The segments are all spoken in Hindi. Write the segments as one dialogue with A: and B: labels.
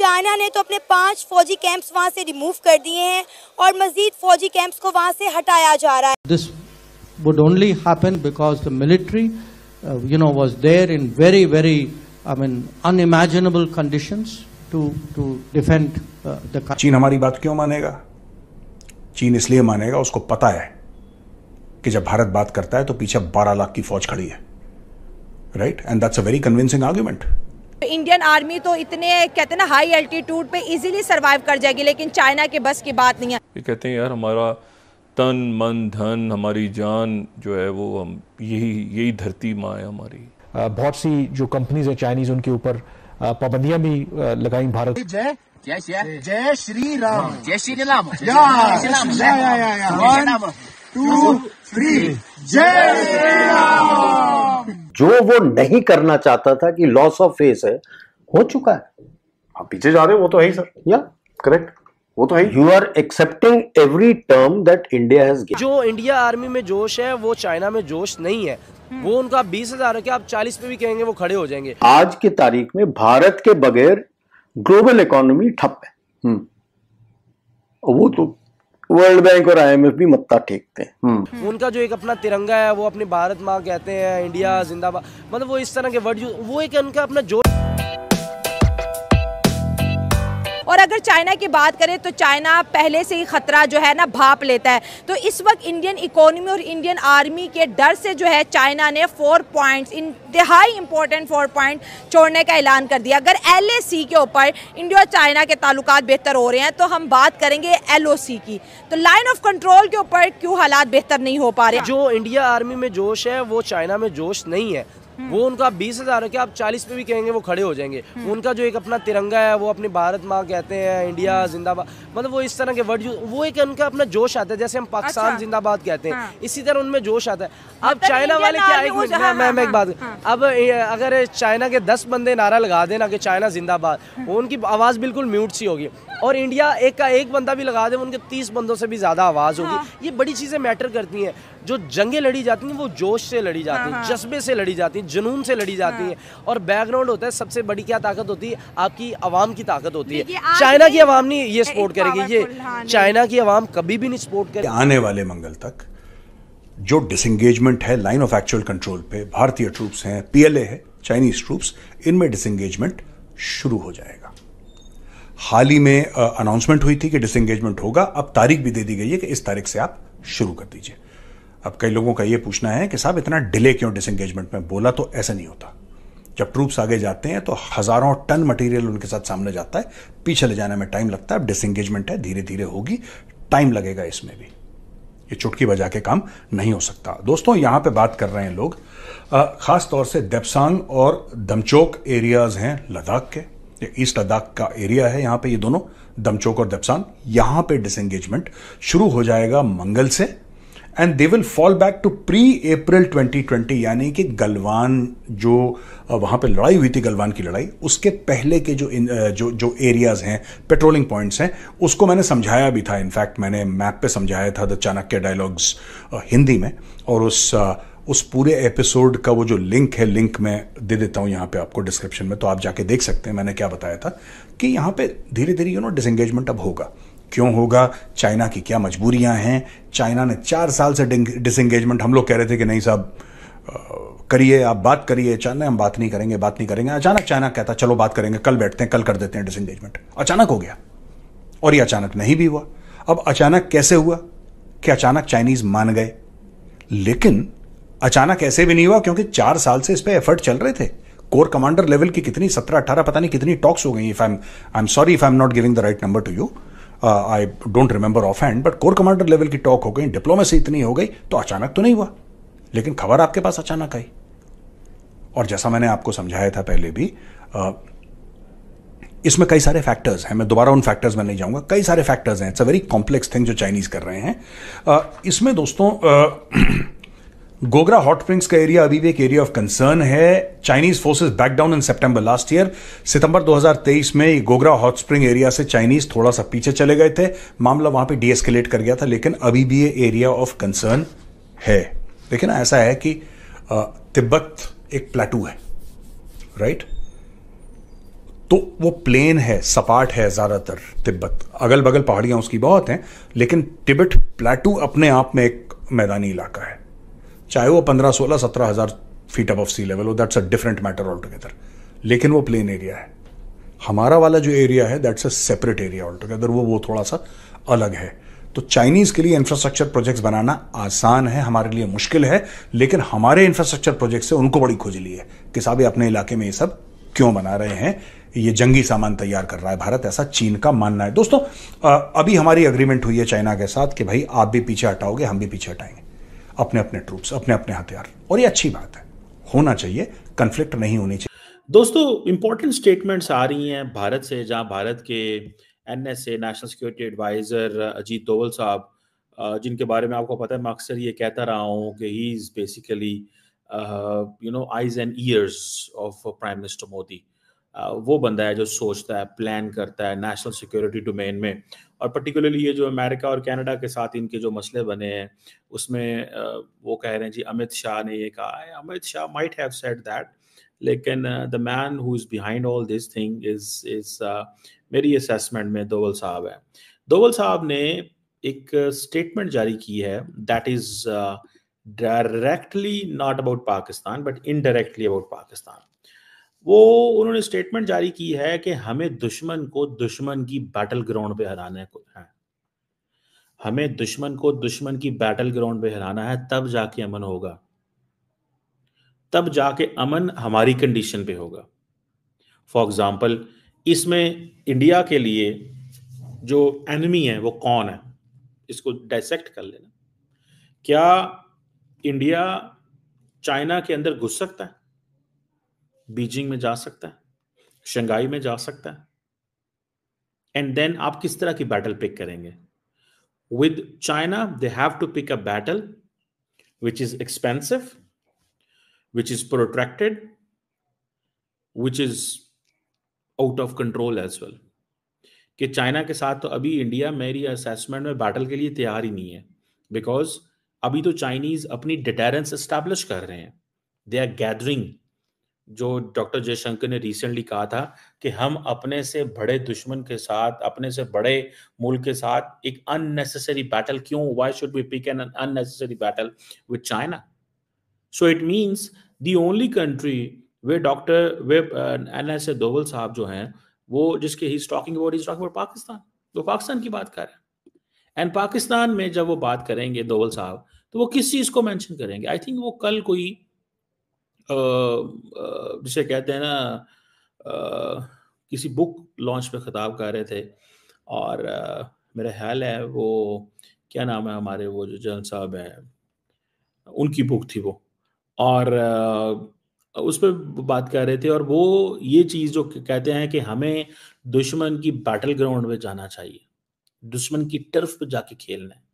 A: चाइना ने तो अपने पांच फौजी कैंप्स वहां से रिमूव कर दिए हैं और मजीद फौजी कैंप्स को वहां से हटाया जा रहा है
B: this would only happen because the military uh,
C: you know was there in very very i mean unimaginable conditions to to defend uh, the चीन हमारी बात क्यों मानेगा चीन इसलिए मानेगा उसको पता है कि जब भारत बात करता है तो पीछे 12 लाख की फौज खड़ी है right and that's a very convincing argument
D: Indian army तो इतने कहते ना हाई एल्टीट्यूड पे इजीली सरवाइव कर जाएगी लेकिन चाइना के बस की बात नहीं है
C: ये कहते हैं यार हमारा
D: तन मन धन हमारी जान जो है वो हम यही यही धरती माँ है हमारी बहुत सी जो कंपनीज है चाइनीज उनके ऊपर पाबंदियां भी लगाई भारत जय जय जय श्री राम जय श्री राम
C: टू थ्री जय श्री राम
B: जो वो नहीं करना चाहता था कि लॉस ऑफ फेस है हो चुका है आप पीछे जा रहे हो वो तो है ही सर या करेक्ट वो तो है you are excepting every term that India has
A: जो इंडिया आर्मी में जोश है वो चाइना में जोश नहीं है हम्म। वो उनका बीस हजार आप चालीस पे भी कहेंगे वो खड़े हो जाएंगे
B: आज की तारीख में भारत के बगैर ग्लोबल इकोनॉमी ठप है हम्म। वो तो वर्ल्ड बैंक और आईएमएफ भी मत्ता टेकते हैं हम्म।
A: हम्म। उनका जो एक अपना तिरंगा है वो अपने भारत माँ कहते हैं इंडिया जिंदाबाद मतलब वो इस तरह के वर्ड वो एक उनका अपना जोर
D: और अगर चाइना की बात करें तो चाइना पहले से ही ख़तरा जो है ना भाप लेता है तो इस वक्त इंडियन इकोनॉमी और इंडियन आर्मी के डर से जो है चाइना ने फोर पॉइंट्स इंतहाई इंपॉर्टेंट फोर पॉइंट छोड़ने का ऐलान कर दिया अगर एल के ऊपर इंडिया और चाइना के ताल्लुक बेहतर हो रहे हैं तो हम बात करेंगे एल की तो लाइन ऑफ कंट्रोल के ऊपर क्यों हालात बेहतर नहीं हो पा रहे
A: जो इंडिया आर्मी में जोश है वो चाइना में जोश नहीं है हम्म। वो उनका बीस हजार है क्या आप चालीस पे भी कहेंगे वो खड़े हो जाएंगे हम्म। उनका जो एक अपना तिरंगा है वो अपनी भारत माँ कहते हैं इंडिया हम्म। जिंदाबाद मतलब वो इस तरह के वर्ड वो एक उनका अपना जोश आता है जैसे हम अच्छा। पाकिस्तान अच्छा। जिंदाबाद कहते हैं हाँ। इसी तरह उनमें जोश आता है अब चाइना वाले क्या हाँ, हाँ, एक मैम एक बात अब अगर चाइना के दस बंदे नारा लगा देना कि चाइना जिंदाबाद उनकी आवाज़ बिल्कुल म्यूट सी होगी और इंडिया एक का एक बंदा भी लगा दे उनके तीस बंदों से भी ज़्यादा आवाज़ होगी हाँ। ये बड़ी चीज़ें मैटर करती हैं जो जंगें लड़ी जाती हैं वो जोश से लड़ी जाती हैं हाँ, हाँ। जज्बे से लड़ी जाती हैं जुनून से लड़ी जाती हाँ। हैं और बैकग्राउंड होता है सबसे बड़ी क्या ताकत होती है आपकी आवाम की ताकत होती है चाइना की आवाम नहीं ये सपोर्ट करेगी ये चाइना की आवाम कभी भी नहीं सपोर्ट करेगी आने
C: वाले मंगल तक जो डिसंगेजमेंट है लाइन ऑफ एक्चुअल कंट्रोल पे भारतीय ट्रूप्स हैं पीएलए है चाइनीज ट्रूप्स इनमें डिसंगेजमेंट शुरू हो जाएगा हाल ही में अनाउंसमेंट हुई थी कि डिसंगेजमेंट होगा अब तारीख भी दे दी गई है कि इस तारीख से आप शुरू कर दीजिए अब कई लोगों का ये पूछना है कि साहब इतना डिले क्यों डिसंगेजमेंट में बोला तो ऐसा नहीं होता जब ट्रूप्स आगे जाते हैं तो हज़ारों टन मटेरियल उनके साथ सामने जाता है पीछे ले जाने में टाइम लगता है अब डिसंगेजमेंट है धीरे धीरे होगी टाइम लगेगा इसमें भी ये चुटकी बजा के काम नहीं हो सकता दोस्तों यहाँ पे बात कर रहे हैं लोग ख़ास तौर से देपसांग और दमचोक एरियाज़ हैं लद्दाख के ईस्ट लद्दाख का एरिया है यहाँ पे ये दोनों दमचोक और दपसान यहाँ पे डिसंगेजमेंट शुरू हो जाएगा मंगल से and they will fall back to pre April 2020 यानी कि गलवान जो वहाँ पे लड़ाई हुई थी गलवान की लड़ाई उसके पहले के जो जो जो एरियाज हैं पेट्रोलिंग पॉइंट्स हैं उसको मैंने समझाया भी था इनफैक्ट मैंने मैप पे समझाया था द चाणक्य डायलॉग्स हिंदी में और उस uh, उस पूरे एपिसोड का वो जो लिंक है लिंक मैं दे देता हूं यहां पे आपको डिस्क्रिप्शन में तो आप जाके देख सकते हैं मैंने क्या बताया था कि यहां पे धीरे धीरे यू नो डिसंगेजमेंट अब होगा क्यों होगा चाइना की क्या मजबूरियां हैं चाइना ने चार साल से डिसंगेजमेंट हम लोग कह रहे थे कि नहीं साहब करिए आप बात करिए चाइना हम बात नहीं करेंगे बात नहीं करेंगे अचानक चाइना कहता चलो बात करेंगे कल बैठते हैं कल कर देते हैं डिसंगेजमेंट अचानक हो गया और ये अचानक नहीं भी हुआ अब अचानक कैसे हुआ कि अचानक चाइनीज मान गए लेकिन अचानक ऐसे भी नहीं हुआ क्योंकि चार साल से इस पर एफर्ट चल रहे थे कोर कमांडर लेवल की कितनी सत्रह अठारह पता नहीं कितनी टॉक्स हो गई if I I am sorry if I am not giving the right number to you I don't remember off hand but core commander level की टॉक हो गई डिप्लोमेसी इतनी हो गई तो अचानक तो नहीं हुआ लेकिन खबर आपके पास अचानक आई और जैसा मैंने आपको समझाया था पहले भी uh, इसमें कई सारे फैक्टर्स हैं मैं दोबारा उन फैक्टर्स में नहीं जाऊंगा कई सारे फैक्टर्स हैं it's a very complex thing जो चाइनीज कर रहे हैं uh, इसमें दोस्तों आ, uh, गोगरा हॉट स्प्रिंग्स का एरिया अभी भी एक एरिया ऑफ कंसर्न है Chinese forces back down in सितंबर लास्ट ईयर सितंबर 2023 में गोगरा हॉट स्प्रिंग एरिया से चाइनीज थोड़ा सा पीछे चले गए थे मामला वहां पे डीएस्केलेट कर गया था लेकिन अभी भी ये एरिया ऑफ कंसर्न है लेकिन ना ऐसा है कि तिब्बत एक प्लेटू है राइट तो वो प्लेन है सपाट है ज़्यादातर तिब्बत अगल बगल पहाड़ियां उसकी बहुत हैं लेकिन तिब्बत प्लेटू अपने आप में एक मैदानी इलाका है चाहे वो पंद्रह सोलह सत्रह हज़ार फीट अब सी लेवल हो that's a different matter all together लेकिन वो प्लेन एरिया है हमारा वाला जो एरिया है that's a separate area all together वो वो थोड़ा सा अलग है तो चाइनीज़ के लिए इंफ्रास्ट्रक्चर प्रोजेक्ट्स बनाना आसान है हमारे लिए मुश्किल है लेकिन हमारे इंफ्रास्ट्रक्चर प्रोजेक्ट से उनको बड़ी खुजली है कि साहब अपने इलाके में ये सब क्यों बना रहे हैं ये जंगी सामान तैयार कर रहा है भारत ऐसा चीन का मानना है दोस्तों अभी हमारी अग्रीमेंट हुई है चाइना के साथ कि भाई आप भी पीछे हटाओगे हम भी पीछे हटाएंगे अपने अपने ट्रूप्स अपने अपने हथियार और ये अच्छी बात है होना चाहिए कन्फ्लिक्ट नहीं होनी चाहिए
D: दोस्तों इंपॉर्टेंट स्टेटमेंट्स आ रही हैं भारत से जहां भारत के N S national security adviser Ajit Doval साहब जिनके बारे में आपको पता है मैं अक्सर ये कहता रहा हूँ कि he is basically you know eyes and ears of prime minister Modi वो बंदा है जो सोचता है प्लान करता है नेशनल सिक्योरिटी डोमेन में और पर्टिकुलरली ये जो अमेरिका और कनाडा के साथ इनके जो मसले बने हैं उसमें वो कह रहे हैं जी अमित शाह ने ये कहा है Amit Shah might have said that लेकिन the man who is behind all this thing is is मेरी असेसमेंट में दोवल साहब है दोवल साहब ने एक स्टेटमेंट जारी की है that is directly not about Pakistan but indirectly about Pakistan वो उन्होंने स्टेटमेंट जारी की है कि हमें दुश्मन को दुश्मन की बैटल ग्राउंड पे हराना है हमें दुश्मन को दुश्मन की बैटल ग्राउंड पे हराना है तब जाके अमन होगा तब जाके अमन हमारी कंडीशन पे होगा फॉर एग्जाम्पल इसमें इंडिया के लिए जो एनिमी है वो कौन है इसको डायसेक्ट कर लेना क्या इंडिया चाइना के अंदर घुस सकता है बीजिंग में जा सकता है शंघाई में जा सकता है एंड देन आप किस तरह की बैटल पिक करेंगे with China they have to pick a battle which is expensive which is protracted which is out of control as well कि चाइना के साथ तो अभी इंडिया मेरी असेसमेंट में बैटल के लिए तैयार ही नहीं है बिकॉज अभी तो चाइनीज अपनी डिटेरेंस एस्टैब्लिश कर रहे हैं दे आर गैदरिंग जो डॉक्टर जयशंकर ने रिसेंटली कहा था कि हम अपने से बड़े दुश्मन के साथ अपने से बड़े मुल्क के साथ एक अननेसेसरी बैटल क्यों why should be pick an unnecessary battle with China so it means the only country way doctor way N S Doval साहब जो हैं वो जिसके ही स्टॉकिंग वो इज वो पाकिस्तान वो पाकिस्तान की बात कर रहे हैं एंड पाकिस्तान में जब वो बात करेंगे दोवल साहब तो वो किस चीज़ को मैंशन करेंगे आई थिंक वो कल कोई जिसे कहते हैं ना किसी बुक लॉन्च पे खिताब कर रहे थे और मेरा ख्याल है वो क्या नाम है हमारे वो जो जन साहब हैं उनकी बुक थी वो और उस पर बात कर रहे थे और वो ये चीज़ जो कहते हैं कि हमें दुश्मन की बैटल ग्राउंड में जाना चाहिए दुश्मन की टर्फ पे जाके खेलना है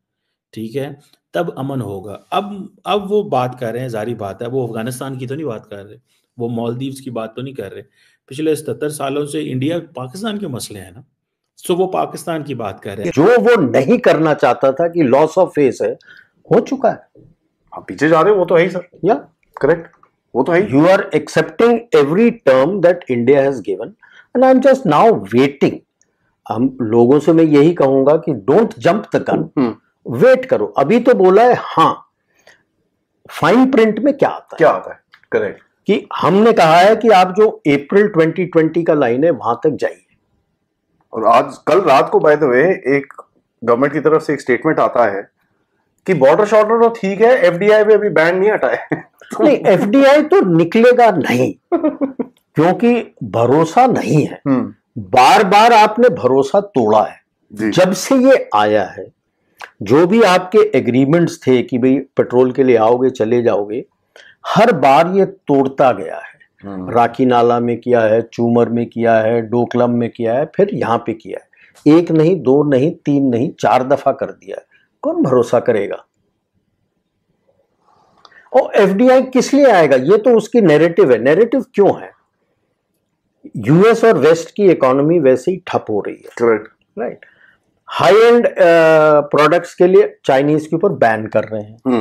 D: ठीक है तब अमन होगा अब अब वो बात कर रहे हैं जारी बात है वो अफगानिस्तान की तो नहीं बात कर रहे वो मालदीव्स की बात तो नहीं कर रहे पिछले सतर सालों से इंडिया पाकिस्तान के मसले हैं ना सो वो पाकिस्तान की बात कर रहे हैं जो
B: वो नहीं करना चाहता था कि लॉस ऑफ फेस है हो चुका है आप पीछे जा रहे हो वो तो है ही सर या करेक्ट वो तो है you are excepting every term that India has given and I am just now waiting हम लोगों से मैं यही कहूंगा कि don't jump the gun wait करो अभी तो बोला है हाँ फाइन प्रिंट में क्या आता है क्या आता है करेक्ट कि हमने कहा है कि आप जो अप्रैल 2020 का लाइन है वहां तक जाइए और आज कल रात को बाय द वे एक गवर्नमेंट की तरफ से एक स्टेटमेंट आता है कि बॉर्डर शॉर्डर तो ठीक है एफडीआई पे अभी बैन नहीं हटा है नहीं एफडीआई तो निकलेगा नहीं क्योंकि भरोसा नहीं है हम्म। बार बार आपने भरोसा तोड़ा है जब से ये आया है जो भी आपके एग्रीमेंट्स थे कि भाई पेट्रोल के लिए आओगे चले जाओगे हर बार ये तोड़ता गया है हम्म। राखी नाला में किया है चूमर में किया है डोकलम में किया है फिर यहाँ पे किया है एक नहीं दो नहीं तीन नहीं चार दफा कर दिया है कौन भरोसा करेगा और एफडीआई किस लिए आएगा ये तो उसकी नेरेटिव है नेरेटिव क्यों है यूएस और वेस्ट की इकोनॉमी वैसे ही ठप हो रही है right right. High end products के लिए चाइनीज के ऊपर बैन कर रहे हैं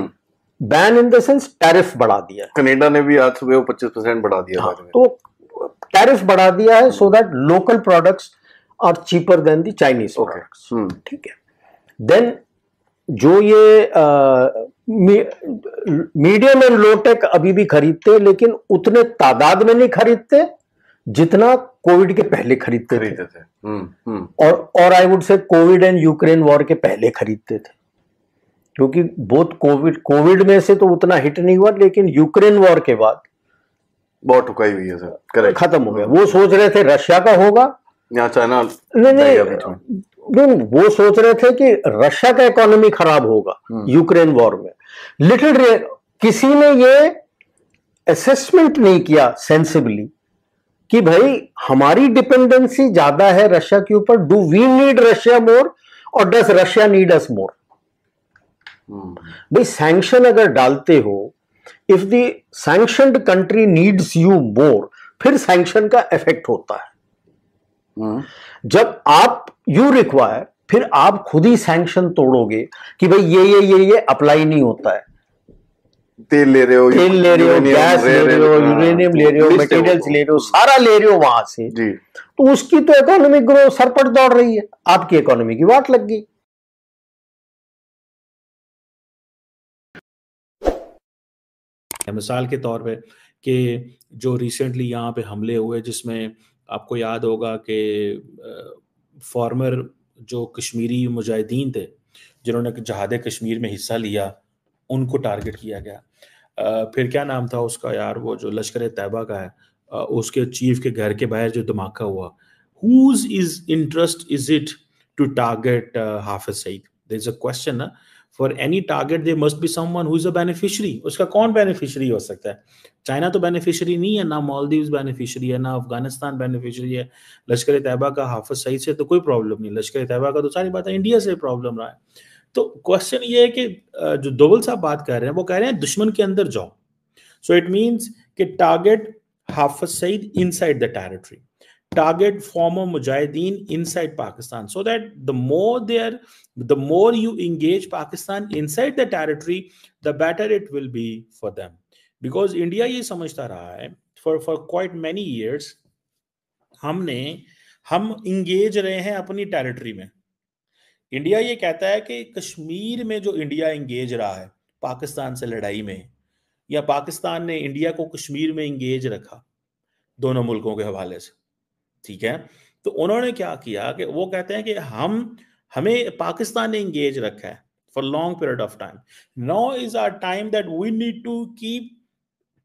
B: ban in the sense tariff बढ़ा दिया कनेडा ने भी आज सुबह पच्चीस परसेंट बढ़ा दिया हाँ, तो टैरिफ बढ़ा दिया है so that local products are cheaper than the Chinese products ठीक है देन जो ये मीडियम एंड लोटेक अभी भी खरीदते लेकिन उतने तादाद में नहीं खरीदते जितना कोविड के पहले खरीदते खरीदते थे, थे। हुँ, हुँ. और और I would say Covid and Ukraine war के पहले खरीदते थे क्योंकि बहुत कोविड कोविड में से तो उतना हिट नहीं हुआ लेकिन यूक्रेन वॉर के बाद बहुत हुई है सर खत्म हो गया हम्म। वो सोच रहे थे रशिया का होगा या चाइना नहीं तो। नहीं वो सोच रहे थे कि रशिया का इकोनॉमी खराब होगा यूक्रेन हम्म। वॉर में लिटिल किसी ने ये असेसमेंट नहीं किया सेंसिबली कि भाई हमारी डिपेंडेंसी ज्यादा है रशिया के ऊपर do we need Russia more और डस रशिया नीड अस मोर भाई सैंक्शन अगर डालते हो if the sanctioned country needs you more फिर सैंक्शन का इफेक्ट होता है जब आप यू रिक्वायर फिर आप खुद ही सैंक्शन तोड़ोगे कि भाई ये ये ये ये अप्लाई नहीं होता है तेल ले रहे हो तेल ले रहे हो गैस ले रहे हो यूरेनियम हाँ, ले रहे हो मटेरियल्स तो ले रहे हो सारा ले रहे हो वहां से तो उसकी तो इकोनॉमिक ग्रोथ सरपट
D: दौड़ रही है आपकी इकोनॉमी की वाट लग गई मिसाल के तौर पे कि जो रिसेंटली यहाँ पे हमले हुए जिसमें आपको याद होगा कि फॉर्मर जो कश्मीरी मुजाहिदीन थे जिन्होंने जहाद कश्मीर में हिस्सा लिया उनको टारगेट किया गया फिर क्या नाम था उसका यार वो जो लश्कर तैबा का है उसके चीफ के घर के बाहर जो धमाका हुआ whose is interest is it to target Hafiz Saeed there is a question ना for any target they must be someone who is a beneficiary उसका कौन बेनिफिशरी हो सकता है चाइना तो बेनिफिशरी नहीं है ना मालदीव बेनिफिशरी है ना अफगानिस्तान बेनिफिशरी है लश्कर तैयबा का हाफिज सईद से तो कोई प्रॉब्लम नहीं लश्कर तैयबा का तो सारी बात है इंडिया से प्रॉब्लम रहा है तो क्वेश्चन ये है कि जो दोवल साहब बात कर रहे हैं वो कह रहे हैं दुश्मन के अंदर जाओ सो इट मीन्स कि target Hafiz Saeed in the territory target former मुजाहिदीन in Pakistan so that the more there the more you engage Pakistan inside the territory the better it will be for them because India ये समझता रहा है for for quite many years हमने हम इंगेज रहे हैं अपनी टेरिटरी में इंडिया ये कहता है कि कश्मीर में जो इंडिया इंगेज रहा है पाकिस्तान से लड़ाई में या पाकिस्तान ने इंडिया को कश्मीर में इंगेज रखा दोनों मुल्कों के हवाले से ठीक है तो उन्होंने क्या किया कि वो कहते हैं कि हम हमें पाकिस्तान ने इंगेज रखा है for long period of time now is our time that we need to keep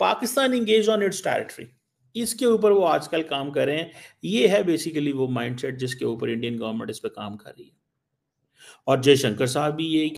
D: Pakistan engage on its territory इसके ऊपर वो आजकल काम कर रहे हैं ये है बेसिकली वो माइंडसेट जिसके ऊपर इंडियन गवर्नमेंट इस पर काम कर रही है और जयशंकर साहब भी यही